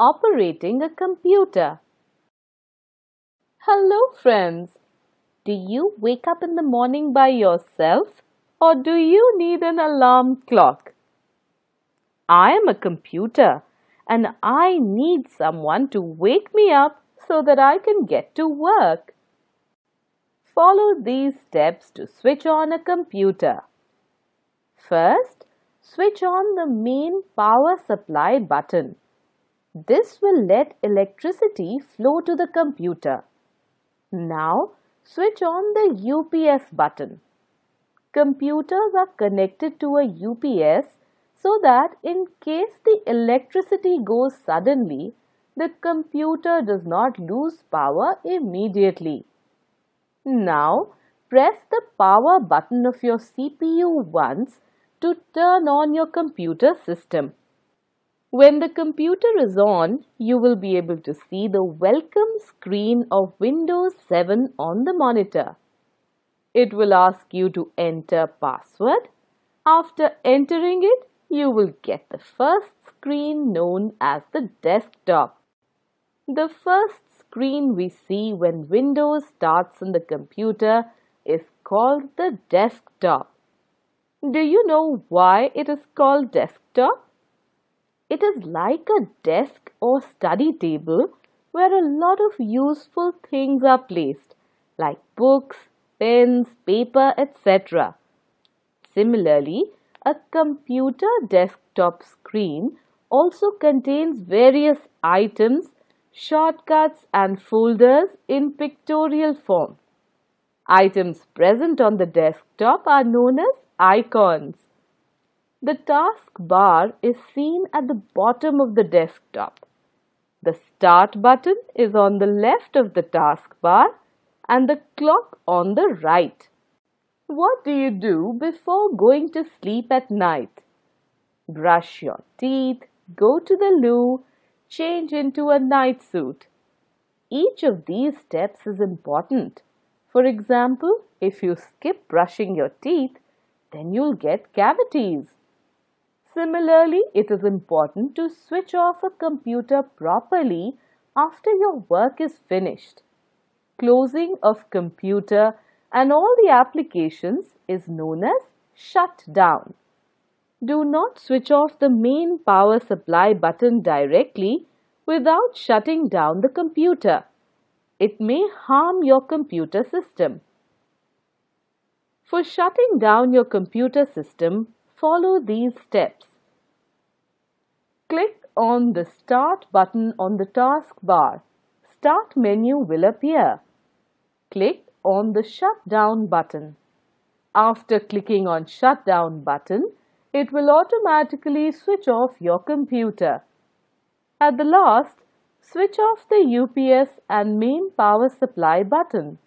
operating a computer. Hello, friends. Do you wake up in the morning by yourself or do you need an alarm clock? I am a computer and I need someone to wake me up so that I can get to work. Follow these steps to switch on a computer. First, switch on the main power supply button. This will let electricity flow to the computer. Now switch on the UPS button. Computers are connected to a UPS so that in case the electricity goes suddenly, the computer does not lose power immediately. Now press the power button of your CPU once to turn on your computer system. When the computer is on, you will be able to see the welcome screen of Windows 7 on the monitor. It will ask you to enter password. After entering it, you will get the first screen known as the desktop. The first screen we see when Windows starts in the computer is called the desktop. Do you know why it is called desktop? It is like a desk or study table where a lot of useful things are placed, like books, pens, paper, etc. Similarly, a computer desktop screen also contains various items, shortcuts, and folders in pictorial form. Items present on the desktop are known as icons. The taskbar is seen at the bottom of the desktop. The Start button is on the left of the taskbar and the clock on the right. What do you do before going to sleep at night? Brush your teeth, go to the loo, change into a night suit. Each of these steps is important. For example, if you skip brushing your teeth, then you'll get cavities. Similarly, it is important to switch off a computer properly after your work is finished. Closing of computer and all the applications is known as shutdown. Do not switch off the main power supply button directly without shutting down the computer. It may harm your computer system. For shutting down your computer system, Follow these steps. Click on the Start button on the taskbar. Start menu will appear. Click on the Shutdown button. After clicking on Shutdown button, it will automatically switch off your computer. At the last, switch off the UPS and main power supply button.